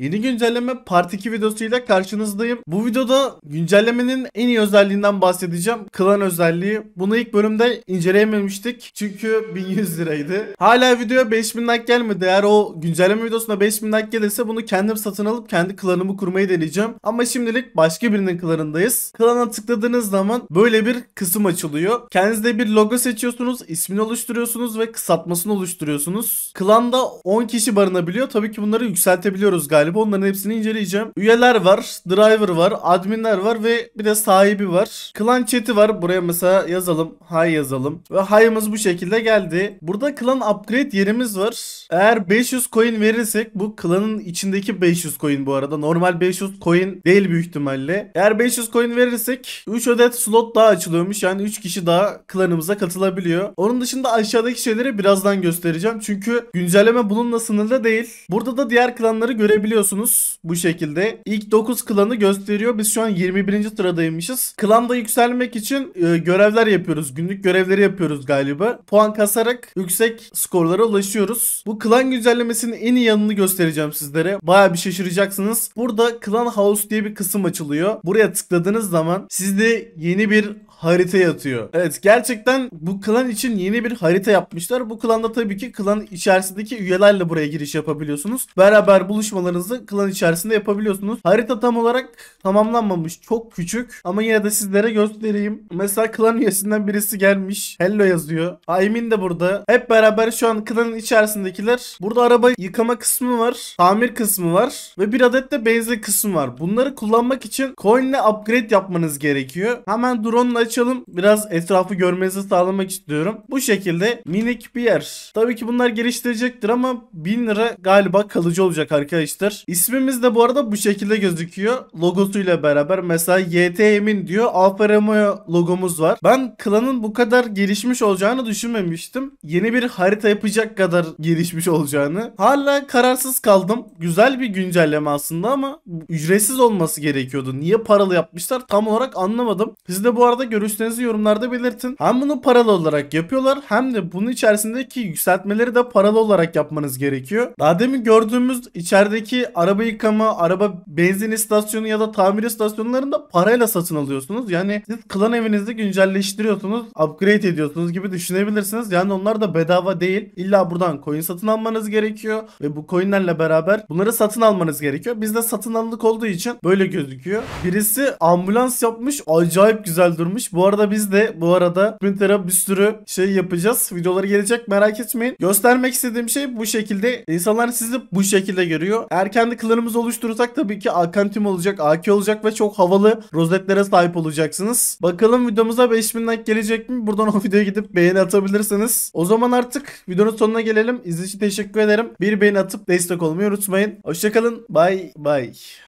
Yeni güncelleme Part 2 videosuyla karşınızdayım. Bu videoda güncellemenin en iyi özelliğinden bahsedeceğim. Klan özelliği. Bunu ilk bölümde inceleyememiştik. Çünkü 1100 liraydı. Hala videoya 5000 like gelmedi. Eğer o güncelleme videosuna 5000 like gelirse bunu kendim satın alıp kendi klanımı kurmayı deneyeceğim. Ama şimdilik başka birinin klanındayız. Klana tıkladığınız zaman böyle bir kısım açılıyor. Kendinizde bir logo seçiyorsunuz. ismini oluşturuyorsunuz ve kısaltmasını oluşturuyorsunuz. Klanda 10 kişi barınabiliyor. Tabii ki bunları yükseltebiliyoruz galiba galiba. Onların hepsini inceleyeceğim. Üyeler var, driver var, adminler var ve bir de sahibi var. Klan chat'i var. Buraya mesela yazalım. Hay yazalım. Ve hayımız bu şekilde geldi. Burada klan upgrade yerimiz var. Eğer 500 coin verirsek bu klanın içindeki 500 coin bu arada. Normal 500 coin değil büyük ihtimalle. Eğer 500 coin verirsek 3 adet slot daha açılıyormuş. Yani 3 kişi daha klanımıza katılabiliyor. Onun dışında aşağıdaki şeyleri birazdan göstereceğim. Çünkü güncelleme bununla sınırlı değil. Burada da diğer klanları görebiliyorsunuz Görüyorsunuz bu şekilde. İlk 9 klanı gösteriyor. Biz şu an 21. sıradaymışız. Klanda yükselmek için e, görevler yapıyoruz. Günlük görevleri yapıyoruz galiba. Puan kasarak yüksek skorlara ulaşıyoruz. Bu klan güncellemesinin en iyi yanını göstereceğim sizlere. Baya bir şaşıracaksınız. Burada klan House diye bir kısım açılıyor. Buraya tıkladığınız zaman sizde yeni bir harita yatıyor. Evet gerçekten bu klan için yeni bir harita yapmışlar. Bu klanda tabii ki klan içerisindeki üyelerle buraya giriş yapabiliyorsunuz. Beraber buluşmaların yapmanızı klan içerisinde yapabiliyorsunuz. Harita tam olarak tamamlanmamış. Çok küçük ama yine de sizlere göstereyim. Mesela klan üyesinden birisi gelmiş. Hello yazıyor. Aymin de burada. Hep beraber şu an klanın içerisindekiler. Burada araba yıkama kısmı var. Tamir kısmı var. Ve bir adet de benzin kısmı var. Bunları kullanmak için coin ile upgrade yapmanız gerekiyor. Hemen drone açalım. Biraz etrafı görmenizi sağlamak istiyorum. Bu şekilde minik bir yer. Tabii ki bunlar geliştirecektir ama 1000 lira galiba kalıcı olacak arkadaşlar olacaktır. İsmimiz de bu arada bu şekilde gözüküyor. Logosuyla beraber mesela YT Emin diyor. Alfa Romeo logomuz var. Ben klanın bu kadar gelişmiş olacağını düşünmemiştim. Yeni bir harita yapacak kadar gelişmiş olacağını. Hala kararsız kaldım. Güzel bir güncelleme aslında ama ücretsiz olması gerekiyordu. Niye paralı yapmışlar tam olarak anlamadım. Siz de bu arada görüşlerinizi yorumlarda belirtin. Hem bunu paralı olarak yapıyorlar hem de bunun içerisindeki yükseltmeleri de paralı olarak yapmanız gerekiyor. Daha demin gördüğümüz içerideki araba yıkama, araba benzin istasyonu ya da tamir istasyonlarında parayla satın alıyorsunuz. Yani siz klan evinizi güncelleştiriyorsunuz, upgrade ediyorsunuz gibi düşünebilirsiniz. Yani onlar da bedava değil. İlla buradan coin satın almanız gerekiyor ve bu coinlerle beraber bunları satın almanız gerekiyor. Bizde satın alınık olduğu için böyle gözüküyor. Birisi ambulans yapmış. Acayip güzel durmuş. Bu arada biz de bu arada Sprinter'a bir sürü şey yapacağız. Videoları gelecek merak etmeyin. Göstermek istediğim şey bu şekilde. İnsanlar sizi bu şekilde görüyor. Eğer kendi klanımızı oluşturursak tabii ki Alkantim olacak, AK olacak ve çok havalı rozetlere sahip olacaksınız. Bakalım videomuza 5000 like gelecek mi? Buradan o videoya gidip beğeni atabilirsiniz. O zaman artık videonun sonuna gelelim. İzlediğiniz teşekkür ederim. Bir beğeni atıp destek olmayı unutmayın. Hoşçakalın. bay bay.